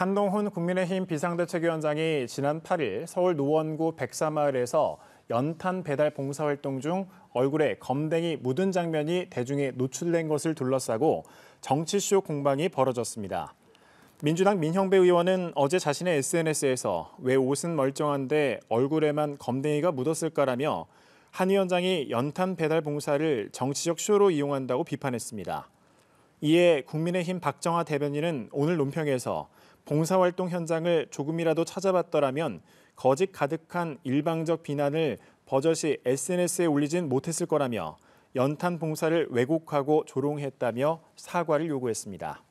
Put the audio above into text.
한동훈 국민의힘 비상대책위원장이 지난 8일 서울 노원구 백사마을에서 연탄 배달 봉사활동 중 얼굴에 검댕이 묻은 장면이 대중에 노출된 것을 둘러싸고 정치쇼 공방이 벌어졌습니다. 민주당 민형배 의원은 어제 자신의 SNS에서 왜 옷은 멀쩡한데 얼굴에만 검댕이가 묻었을까라며 한 위원장이 연탄 배달 봉사를 정치적 쇼로 이용한다고 비판했습니다. 이에 국민의힘 박정화 대변인은 오늘 논평에서 봉사활동 현장을 조금이라도 찾아봤더라면 거짓 가득한 일방적 비난을 버젓이 SNS에 올리진 못했을 거라며 연탄 봉사를 왜곡하고 조롱했다며 사과를 요구했습니다.